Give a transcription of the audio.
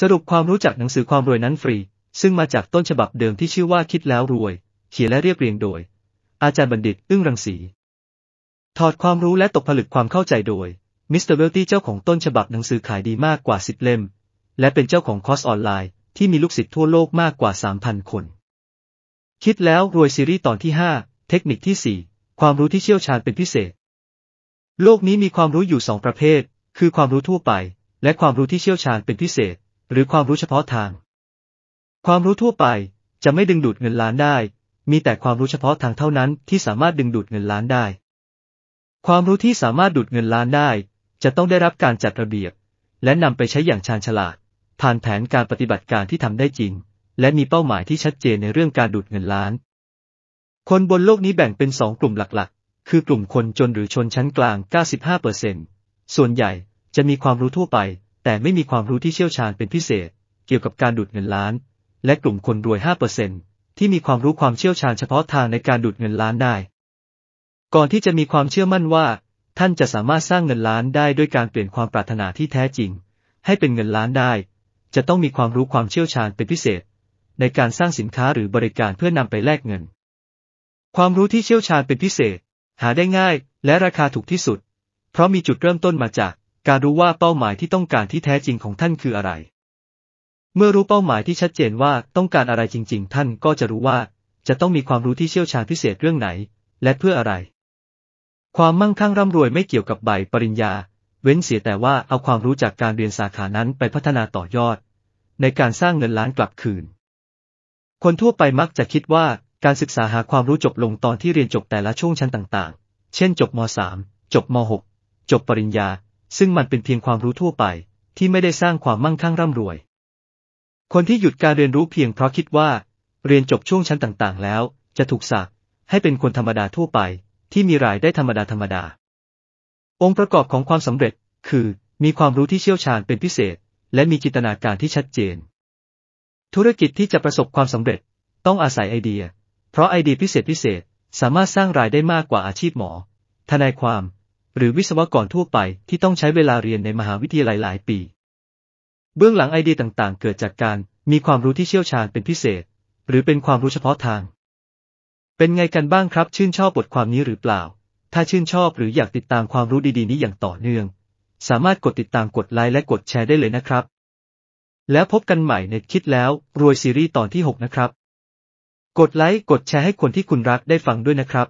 สรุปความรู้จักหนังสือความรวยนั้นฟรี ซึ่งมาจากต้นฉบับเดิมที่ชื่อว่าคิดแล้วรวย เขียนและเรียบเรียงโดย อาจารย์บัณฑิตอึ้งรังสี ถอดความรู้และตกผลึกความเข้าใจโดยมิสเตอร์เวลตี้เจ้าของต้นฉบับหนังสือขายดีมากกว่าสิบเล่ม และเป็นเจ้าของคอร์สออนไลน์ที่มีลูกศิษย์ทั่วโลกมากกว่า3,000คน คิดแล้วรวยซีรีส์ตอนที่5เทคนิคที่4ความรู้ที่เชี่ยวชาญเป็นพิเศษ โลกนี้มีความรู้อยู่2ประเภท คือความรู้ทั่วไป และความรู้ที่เชี่ยวชาญเป็นพิเศษหรือความรู้เฉพาะทาง ความรู้ทั่วไปจะไม่ดึงดูดเงินล้านได้ มีแต่ความรู้เฉพาะทางเท่านั้น ที่สามารถดึงดูดเงินล้านได้ ความรู้ที่สามารถดูดเงินล้านได้ จะต้องได้รับการจัดระเบียบ และนำไปใช้อย่างชาญฉลาด ผ่านแผนการปฏิบัติการที่ทำได้จริง และมีเป้าหมายที่ชัดเจนในเรื่องการดูดเงินล้าน คนบนโลกนี้แบ่งเป็นสองกลุ่มหลักๆ คือกลุ่มคนจนหรือชนชั้นกลาง 95%ส่วนใหญ่จะมีความรู้ทั่วไปแต่ไม่มีความรู้ที่เชี่ยวชาญเป็นพิเศษ เกี่ยวกับการดูดเงินล้าน และกลุ่มคนรวย 5%ที่มีความรู้ความเชี่ยวชาญเฉพาะทางในการดูดเงินล้านได้ ก่อนที่จะมีความเชื่อมั่นว่า ท่านจะสามารถสร้างเงินล้านได้ ด้วยการเปลี่ยนความปรารถนาที่แท้จริง ให้เป็นเงินล้านได้ จะต้องมีความรู้ความเชี่ยวชาญเป็นพิเศษ ในการสร้างสินค้าหรือบริการเพื่อนำไปแลกเงิน ความรู้ที่เชี่ยวชาญเป็นพิเศษ หาได้ง่าย และราคาถูกที่สุด เพราะมีจุดเริ่มต้นมาจากการรู้ว่าเป้าหมายที่ต้องการที่แท้จริงของท่านคืออะไร เมื่อรู้เป้าหมายที่ชัดเจนว่าต้องการอะไรจริง ๆ ท่านก็จะรู้ว่าจะต้องมีความรู้ที่เชี่ยวชาญพิเศษเรื่องไหน และเพื่ออะไร ความมั่งคั่งร่ำรวยไม่เกี่ยวกับใบปริญญา เว้นเสียแต่ว่าเอาความรู้จากการเรียนสาขานั้นไปพัฒนาต่อยอด ในการสร้างเงินล้านกลับคืน คนทั่วไปมักจะคิดว่าการศึกษาหาความรู้จบลงตอนที่เรียนจบแต่ละช่วงชั้นต่าง ๆ เช่น จบม .3 จบม .6 จบปริญญาซึ่งมันเป็นเพียงความรู้ทั่วไปที่ไม่ได้สร้างความมั่งคั่งร่ำรวย คนที่หยุดการเรียนรู้เพียงเพราะคิดว่า เรียนจบช่วงชั้นต่างๆ แล้ว จะถูกสักให้เป็นคนธรรมดาทั่วไป ที่มีรายได้ธรรมดาธรรมดา องค์ประกอบของความสำเร็จคือ มีความรู้ที่เชี่ยวชาญเป็นพิเศษ และมีจินตนาการที่ชัดเจน ธุรกิจที่จะประสบความสำเร็จ ต้องอาศัยไอเดีย เพราะไอเดียพิเศษพิเศษสามารถสร้างรายได้มากกว่าอาชีพหมอ ทนายความหรือวิศวกรทั่วไปที่ต้องใช้เวลาเรียนในมหาวิทยาลัยหลายปี เบื้องหลังไอเดียต่างๆ เกิดจากการมีความรู้ที่เชี่ยวชาญเป็นพิเศษ หรือเป็นความรู้เฉพาะทาง เป็นไงกันบ้างครับ ชื่นชอบบทความนี้หรือเปล่า ถ้าชื่นชอบหรืออยากติดตามความรู้ดีๆ นี้อย่างต่อเนื่อง สามารถกดติดตามกดไลค์และกดแชร์ได้เลยนะครับ แล้วพบกันใหม่ในคิดแล้ว รวยซีรีส์ตอนที่6 นะครับ กดไลค์กดแชร์ให้คนที่คุณรักได้ฟังด้วยนะครับ